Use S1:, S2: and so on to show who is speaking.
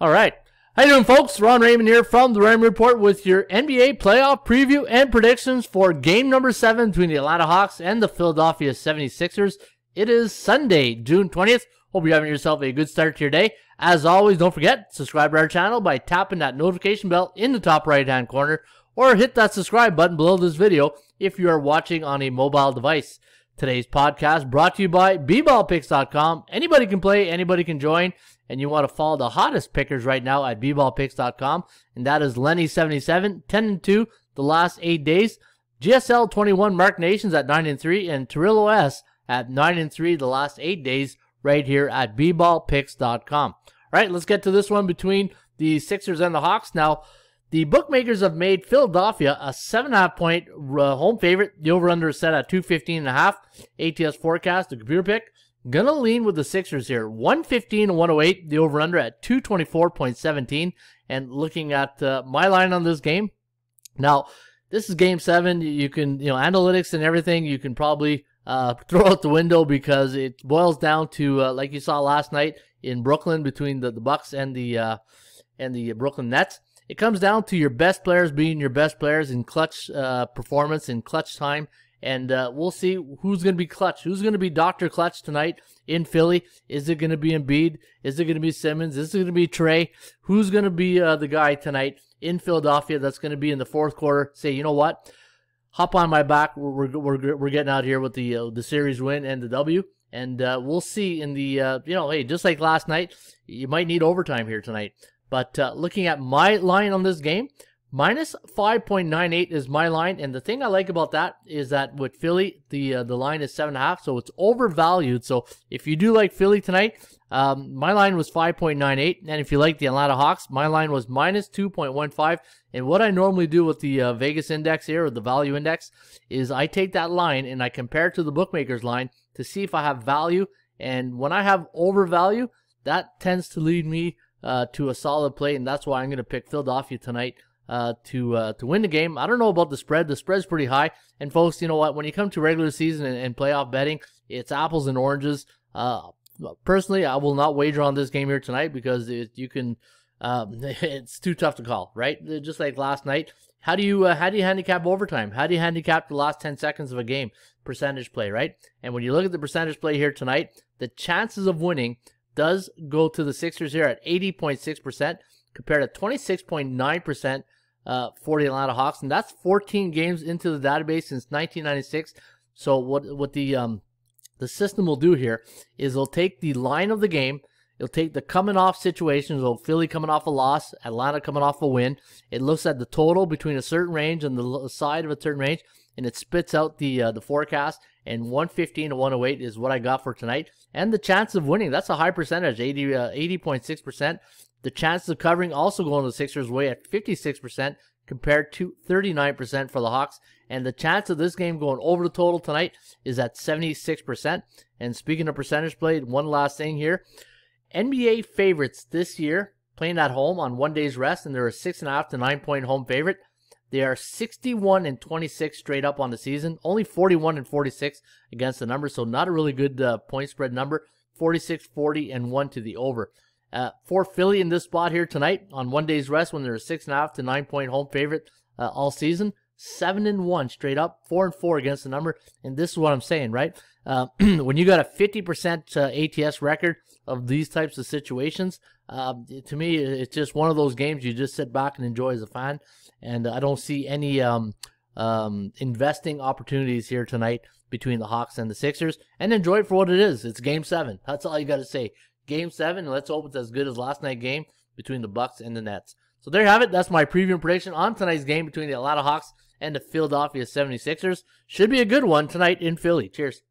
S1: All right. How you doing, folks? Ron Raymond here from the Raymond Report with your NBA playoff preview and predictions for game number seven between the Atlanta Hawks and the Philadelphia 76ers. It is Sunday, June 20th. Hope you're having yourself a good start to your day. As always, don't forget, subscribe to our channel by tapping that notification bell in the top right-hand corner or hit that subscribe button below this video if you are watching on a mobile device. Today's podcast brought to you by bballpicks.com. Anybody can play, anybody can join, and you want to follow the hottest pickers right now at bballpicks.com, and that is Lenny77, 10 and 2 the last 8 days. GSL21 Mark Nations at 9 and 3 and Terillo S at 9 and 3 the last 8 days right here at bballpicks.com. All right, let's get to this one between the Sixers and the Hawks now. The bookmakers have made Philadelphia a 7.5 point uh, home favorite. The over under is set at 215.5. ATS forecast, the computer pick. Gonna lean with the Sixers here. 115 to 108. The over under at 224.17. And looking at uh, my line on this game. Now, this is game seven. You can, you know, analytics and everything, you can probably uh, throw out the window because it boils down to, uh, like you saw last night in Brooklyn between the, the Bucks and the, uh, and the Brooklyn Nets it comes down to your best players being your best players in clutch uh, performance in clutch time. And uh, we'll see who's going to be clutch. Who's going to be Dr. Clutch tonight in Philly? Is it going to be Embiid? Is it going to be Simmons? Is it going to be Trey? Who's going to be uh, the guy tonight in Philadelphia that's going to be in the fourth quarter? Say, you know what? Hop on my back. We're, we're, we're getting out here with the, uh, the series win and the W and uh, we'll see in the uh, you know hey just like last night you might need overtime here tonight but uh, looking at my line on this game, minus 5.98 is my line. And the thing I like about that is that with Philly, the uh, the line is 7.5, so it's overvalued. So if you do like Philly tonight, um, my line was 5.98. And if you like the Atlanta Hawks, my line was minus 2.15. And what I normally do with the uh, Vegas index here, or the value index, is I take that line and I compare it to the bookmaker's line to see if I have value. And when I have overvalue, that tends to lead me uh, to a solid play, and that's why I'm going to pick Philadelphia tonight uh, to uh, to win the game. I don't know about the spread. The spread's pretty high. And folks, you know what? When you come to regular season and, and playoff betting, it's apples and oranges. Uh, personally, I will not wager on this game here tonight because it, you can. Um, it's too tough to call, right? Uh, just like last night. How do you uh, how do you handicap overtime? How do you handicap the last ten seconds of a game? Percentage play, right? And when you look at the percentage play here tonight, the chances of winning does go to the Sixers here at 80.6% compared to 26.9% uh, for the Atlanta Hawks. And that's 14 games into the database since 1996. So what, what the, um, the system will do here is it'll take the line of the game – It'll take the coming off situations. of Philly coming off a loss, Atlanta coming off a win. It looks at the total between a certain range and the side of a certain range, and it spits out the uh, the forecast and 115 to 108 is what I got for tonight. And the chance of winning, that's a high percentage, 80, uh, percent The chance of covering also going the Sixers' way at 56% compared to 39% for the Hawks. And the chance of this game going over the total tonight is at 76%. And speaking of percentage played, one last thing here. NBA favorites this year playing at home on one day's rest, and they're a six and a half to nine point home favorite. They are 61 and 26 straight up on the season, only 41 and 46 against the number, so not a really good uh, point spread number. 46, 40, and 1 to the over. Uh, for Philly in this spot here tonight on one day's rest when they're a six and a half to nine point home favorite uh, all season seven and one straight up, four and four against the number. And this is what I'm saying, right? Uh, when you got a 50% uh, ATS record of these types of situations, uh, to me, it's just one of those games you just sit back and enjoy as a fan. And I don't see any um, um, investing opportunities here tonight between the Hawks and the Sixers. And enjoy it for what it is. It's Game Seven. That's all you got to say. Game Seven. Let's hope it's as good as last night's game between the Bucks and the Nets. So there you have it. That's my preview and prediction on tonight's game between the Atlanta Hawks and the Philadelphia 76ers. Should be a good one tonight in Philly. Cheers.